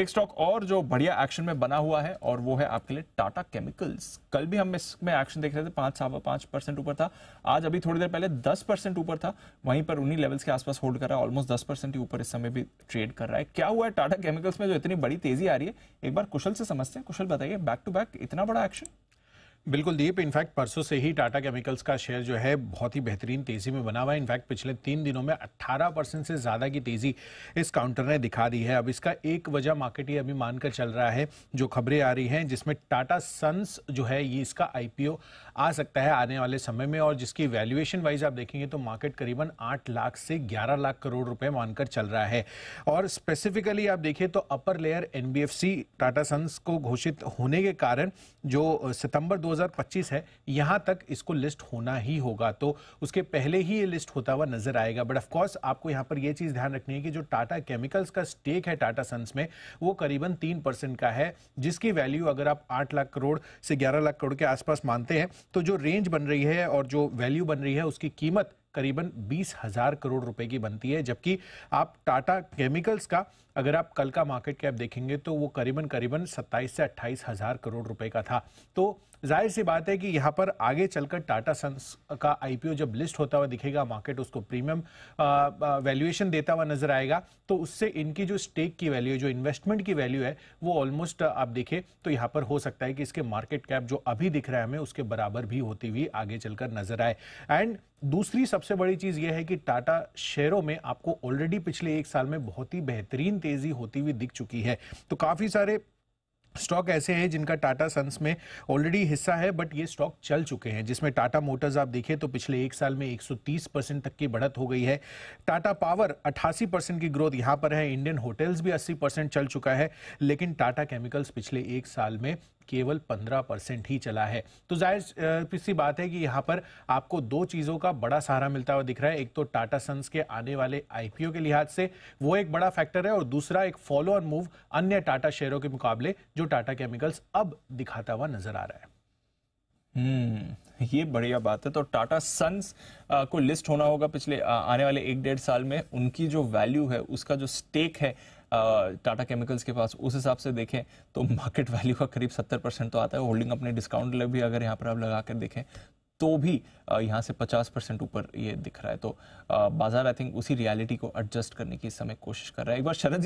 एक स्टॉक और जो बढ़िया एक्शन में बना हुआ है और वो है आपके लिए टाटा केमिकल्स कल भी हम इसमें एक्शन देख रहे थे पांच सावा पांच परसेंट ऊपर था आज अभी थोड़ी देर पहले दस परसेंट ऊपर था वहीं पर उन्हीं लेवल्स के आसपास होल्ड कर रहा है ऑलमोस्ट दस परसेंट ही ऊपर इस समय भी ट्रेड कर रहा है क्या हुआ है टाटा केमिकल्स में जो इतनी बड़ी तेजी आ रही है एक बार कुशल से समझते हैं कुशल बताइए बैक टू बैक इतना बड़ा एक्शन बिल्कुल दीप इनफैक्ट परसों से ही टाटा केमिकल्स का शेयर जो है बहुत ही बेहतरीन तेजी में बना हुआ है इनफैक्ट पिछले तीन दिनों में 18 परसेंट से ज़्यादा की तेजी इस काउंटर ने दिखा दी है अब इसका एक वजह मार्केट ये अभी मानकर चल रहा है जो खबरें आ रही हैं जिसमें टाटा सन्स जो है ये इसका आई आ सकता है आने वाले समय में और जिसकी वैल्यूएशन वाइज आप देखेंगे तो मार्केट करीबन आठ लाख से ग्यारह लाख करोड़ रुपए मानकर चल रहा है और स्पेसिफिकली आप देखिए तो अपर लेयर एन टाटा सन्स को घोषित होने के कारण जो सितंबर 2025 है यहाँ तक इसको लिस्ट होना ही होगा तो उसके पहले ही ये लिस्ट होता हुआ नजर आएगा बट ऑफ कोर्स आपको यहाँ पर ये चीज़ ध्यान रखनी है कि जो टाटा केमिकल्स का स्टेक है टाटा सन्स में वो करीबन तीन परसेंट का है जिसकी वैल्यू अगर आप आठ लाख करोड़ से ग्यारह लाख करोड़ के आसपास मानते हैं तो जो रेंज बन रही है और जो वैल्यू बन रही है उसकी कीमत करीबन बीस हजार करोड़ रुपए की बनती है जबकि आप टाटा केमिकल्स का अगर आप कल का मार्केट कैप देखेंगे तो वो करीबन करीबन सत्ताईस से अट्ठाईस हजार करोड़ रुपए का था तो जाहिर सी बात है कि यहाँ पर आगे चलकर टाटा सन्स का आईपीओ जब लिस्ट होता हुआ दिखेगा मार्केट उसको प्रीमियम वैल्यूएशन देता हुआ नजर आएगा तो उससे इनकी जो स्टेक की वैल्यू है जो इन्वेस्टमेंट की वैल्यू है वो ऑलमोस्ट आप देखे तो यहाँ पर हो सकता है कि इसके मार्केट कैप जो अभी दिख रहा है हमें उसके बराबर भी होती हुई आगे चलकर नजर आए एंड दूसरी सबसे बड़ी चीज़ यह है कि टाटा शेयरों में आपको ऑलरेडी पिछले एक साल में बहुत ही बेहतरीन तेज़ी होती हुई दिख चुकी है तो काफ़ी सारे स्टॉक ऐसे हैं जिनका टाटा सन्स में ऑलरेडी हिस्सा है बट ये स्टॉक चल चुके हैं जिसमें टाटा मोटर्स आप देखें तो पिछले एक साल में 130 परसेंट तक की बढ़त हो गई है टाटा पावर 88 परसेंट की ग्रोथ यहां पर है इंडियन होटल्स भी 80 परसेंट चल चुका है लेकिन टाटा केमिकल्स पिछले एक साल में केवल 15 परसेंट ही चला है तो जाहिर किसी बात है कि यहाँ पर आपको दो चीज़ों का बड़ा सहारा मिलता हुआ दिख रहा है एक तो टाटा सन्स के आने वाले आईपीओ के लिहाज से वो एक बड़ा फैक्टर है और दूसरा एक फॉलो ऑन मूव अन्य टाटा शेयरों के मुकाबले जो टाटा केमिकल्स अब दिखाता हुआ नजर आ रहा है हम्म, ये बढ़िया बात है तो टाटा सन्स को लिस्ट होना होगा पिछले आ, आने वाले एक डेढ़ साल में उनकी जो वैल्यू है उसका जो स्टेक है टाटा केमिकल्स के पास उस हिसाब से देखें तो मार्केट वैल्यू का करीब सत्तर परसेंट तो आता है होल्डिंग अपने डिस्काउंट ले भी अगर यहाँ पर आप लगा कर देखें तो भी यहाँ से 50 परसेंट ऊपर ये दिख रहा है तो बाजार आई थिंक उसी रियलिटी को एडजस्ट करने की समय कोशिश कर रहा है एक बार शरद